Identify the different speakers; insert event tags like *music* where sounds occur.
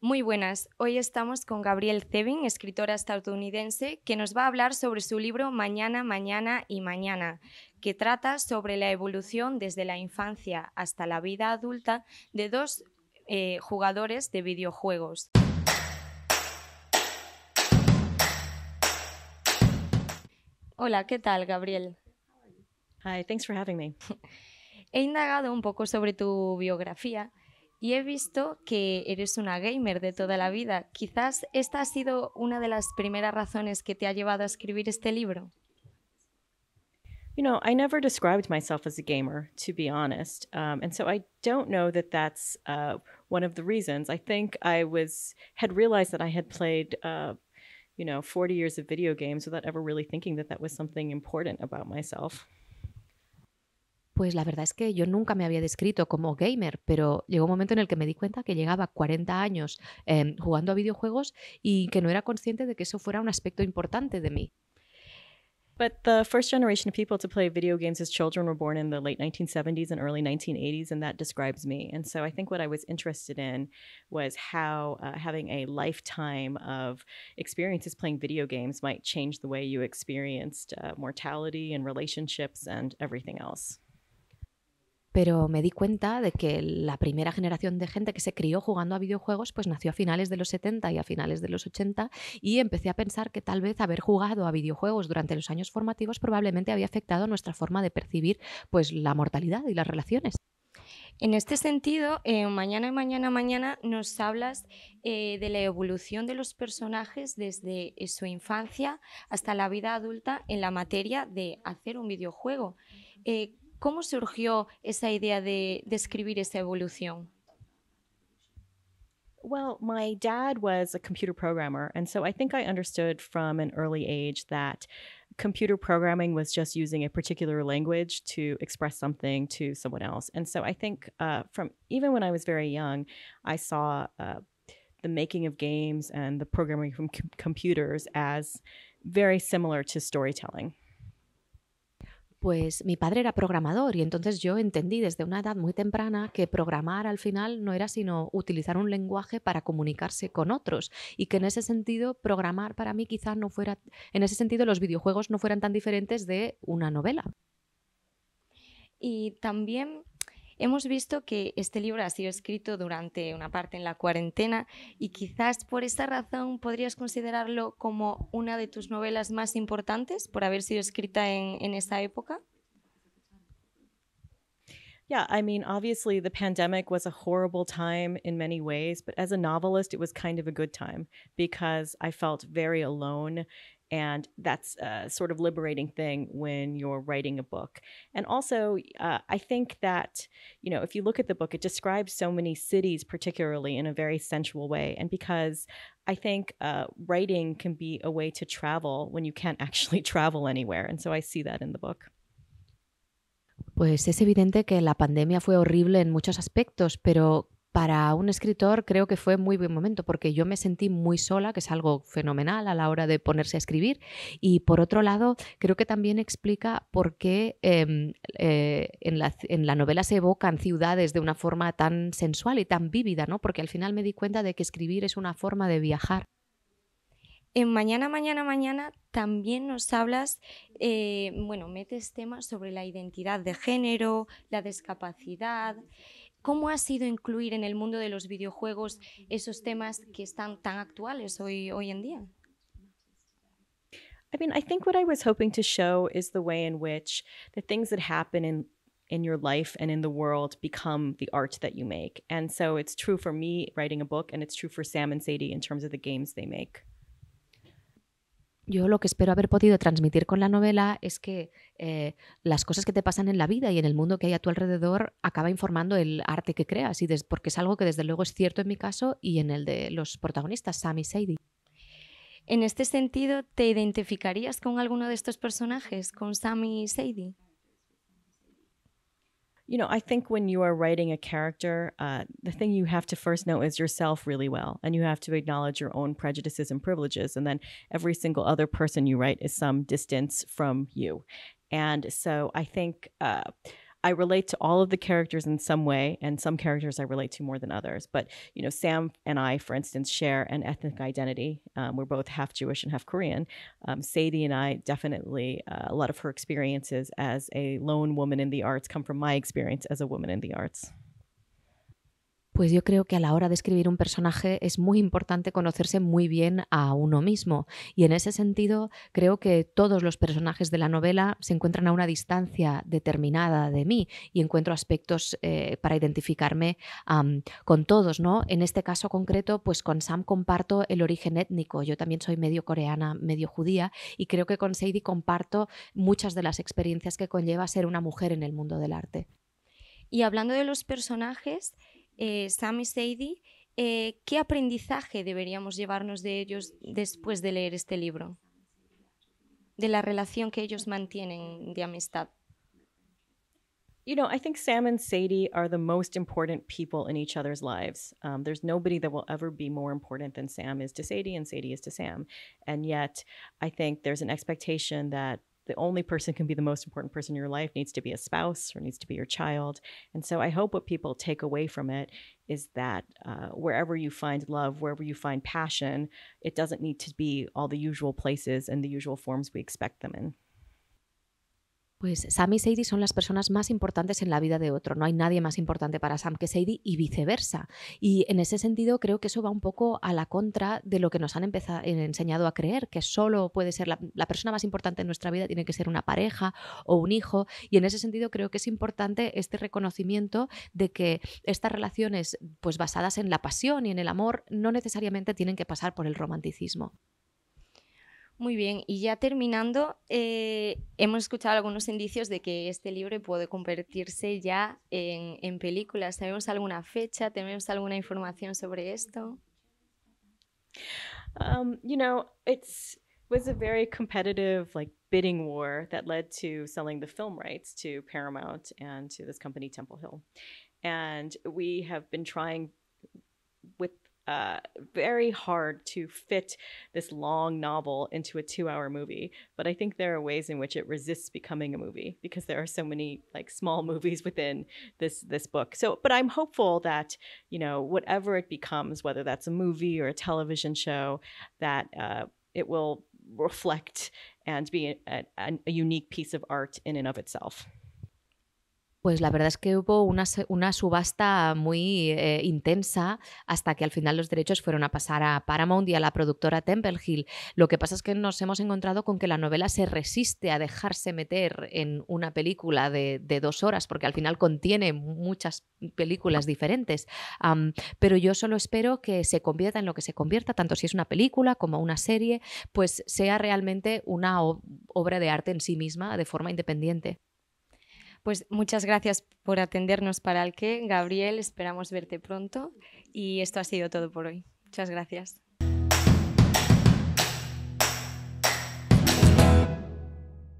Speaker 1: Muy buenas, hoy estamos con Gabriel Zevin, escritora estadounidense, que nos va a hablar sobre su libro Mañana, Mañana y Mañana, que trata sobre la evolución desde la infancia hasta la vida adulta de dos eh, jugadores de videojuegos. Hola, ¿qué tal, Gabriel? Hi, thanks for having me. *laughs* He indagado un poco sobre tu biografía y he visto que eres una gamer de toda la vida. Quizás esta ha sido una de las primeras razones que te ha llevado a escribir este libro.
Speaker 2: You know, I never described myself as a gamer, to be honest. Um, and so I don't know that that's uh, one of the reasons. I think I was had realized that I had played, uh, you know, 40 years of video games without ever really thinking that that was something important about myself.
Speaker 3: Pues la verdad es que yo nunca me había descrito como gamer, pero llegó un momento en el que me di cuenta que llegaba 40 años em, jugando a videojuegos y que no era consciente de que eso fuera un aspecto importante de
Speaker 2: mí. But the first generation of people to play video games as children were born in the late 1970s and early 1980s, and that describes me. And so I think what I was interested in was how uh, having a lifetime of experiences playing video games might change the way you experienced uh, mortality and relationships and everything else
Speaker 3: pero me di cuenta de que la primera generación de gente que se crió jugando a videojuegos, pues nació a finales de los 70 y a finales de los 80 y empecé a pensar que tal vez haber jugado a videojuegos durante los años formativos probablemente había afectado nuestra forma de percibir pues la mortalidad y las relaciones. En este
Speaker 1: sentido, eh, mañana y mañana,
Speaker 3: mañana nos
Speaker 1: hablas eh, de la evolución de los personajes desde eh, su infancia hasta la vida adulta en la materia de hacer un videojuego. ¿Cómo surgió esa idea de describir de esa evolución?
Speaker 2: Well, my dad was a computer programmer, and so I think I understood from an early age that computer programming was just using a particular language to express something to someone else. And so I think uh, from even when I was very young, I saw uh, the making of games and the programming from com computers as very similar to storytelling. pues mi
Speaker 3: padre era programador y entonces yo entendí desde una edad muy temprana que programar al final no era sino utilizar un lenguaje para comunicarse con otros y que en ese sentido programar para mí quizás no fuera, en ese sentido los videojuegos no fueran tan diferentes de una novela.
Speaker 1: Y también Hemos visto que este libro ha sido escrito durante una parte en la cuarentena y quizás por esta razón podrías considerarlo como una de tus novelas más importantes por haber sido escrita en, en esa época.
Speaker 2: Yeah, I mean, obviously, the pandemic was a horrible time in many ways, but as a novelist, it was kind of a good time because I felt very alone And that's a sort of liberating thing when you're writing a book. And also, uh, I think that, you know, if you look at the book, it describes so many cities, particularly in a very sensual way. And because I think uh, writing can be a way to travel when you can't *laughs* actually travel anywhere. And so I see that in the book.
Speaker 3: Pues es evidente que la pandemia fue horrible en muchos aspectos, pero para un escritor creo que fue muy buen momento porque yo me sentí muy sola, que es algo fenomenal a la hora de ponerse a escribir. Y por otro lado, creo que también explica por qué em, eh, en, la, novela se evocan ciudades de una forma tan sensual y tan vívida, ¿no? Porque al final me di cuenta de que escribir es una forma de viajar.
Speaker 1: En Mañana, Mañana, Mañana también nos hablas, eh, bueno, metes temas sobre la identidad de género, la discapacidad. ¿Cómo ha sido incluir en el mundo de los videojuegos esos temas que están tan actuales hoy, hoy en día?
Speaker 2: I mean, I think what I was hoping to show is the way in which the things that happen in in your life and in the world become the art that you make. And so it's true for me writing a book, and it's true for Sam and Sadie in terms of the games they make.
Speaker 3: yo lo que espero haber podido transmitir con la novela es que eh, las cosas que te pasan en la vida y en el mundo que hay a tu alrededor acaba informando el arte que creas, y porque es algo que desde luego es cierto en mi caso y en el de los protagonistas, Sam y Sadie.
Speaker 1: En este sentido, ¿te identificarías con alguno de estos personajes, con Sam y Sadie?
Speaker 2: you know, I think when you are writing a character, uh, the thing you have to first know is yourself really well, and you have to acknowledge your own prejudices and privileges, and then every single other person you write is some distance from you. And so I think. Uh, I relate to all of the characters in some way, and some characters I relate to more than others. But you know, Sam and I, for instance, share an ethnic identity. Um, we're both half Jewish and half Korean. Um, Sadie and I definitely uh, a lot of her experiences as a lone woman in the arts come from my experience as a woman in the arts.
Speaker 3: pues yo creo que a la hora de escribir un personaje es muy importante conocerse muy bien a uno mismo. Y en ese sentido, creo que todos los personajes de la novela se encuentran a una distancia determinada de mí y encuentro aspectos eh, para identificarme con todos, ¿no? En este caso concreto, pues con Sam comparto el origen étnico. Yo también soy medio coreana, medio judía, y creo que con Seidi comparto muchas de las experiencias que conlleva ser una mujer en el mundo del arte.
Speaker 1: Y hablando de los personajes, eh, Sam y Sadie, eh, ¿qué aprendizaje deberíamos llevarnos de ellos después de leer este libro? De la relación que ellos mantienen de amistad.
Speaker 2: you know, I think Sam and Sadie are the most important people in each other's lives. Um, there's nobody that will ever be more important than Sam is to Sadie and Sadie is to Sam. And yet, I think there's an expectation that the only person can be the most important person in your life needs to be a spouse or needs to be your child. And so I hope what people take away from it is that uh, wherever you find love, wherever you find passion, it doesn't need to be all the usual places and the usual forms we expect them in.
Speaker 3: Pues Sam y Sadie son las personas más importantes en la vida de otro. No hay nadie más importante para Sam que Sadie y viceversa. Y en ese sentido creo que eso va un poco a la contra de lo que nos han eh, enseñado a creer, que solo puede ser la, la, persona más importante en nuestra vida, tiene que ser una pareja o un hijo. Y en ese sentido creo que es importante este reconocimiento de que estas relaciones pues, basadas en la pasión y en el amor no necesariamente tienen que pasar por el romanticismo.
Speaker 1: Muy bien, y ya terminando, eh, hemos escuchado algunos indicios de que este libro puede convertirse ya en, en películas. ¿Sabemos alguna fecha? ¿Tenemos alguna información sobre esto?
Speaker 2: Um, you know, it's was a very competitive like bidding war that led to selling the film rights to Paramount and to this company Temple Hill. And we have been trying with Uh, very hard to fit this long novel into a two hour movie. But I think there are ways in which it resists becoming a movie because there are so many like small *laughs* movies within this this book. So but I'm hopeful that, you know, whatever it becomes, whether that's a movie or a television show, that uh, it will reflect and be a, a, a unique piece of art in and of itself.
Speaker 3: Pues la verdad es que hubo una, subasta muy eh, intensa hasta que al final los derechos fueron a pasar a Paramount y a la productora Temple Hill. Lo que pasa es que nos hemos encontrado con que la novela se resiste a dejarse meter en una película de, dos horas, porque al final contiene muchas películas diferentes. pero yo solo espero que se convierta en lo que se convierta, tanto si es una película como una serie, pues sea realmente una obra de arte en sí misma de forma independiente. Pues muchas gracias
Speaker 1: por atendernos para el que. Gabriel, esperamos verte pronto. Y esto ha sido todo por hoy. Muchas gracias.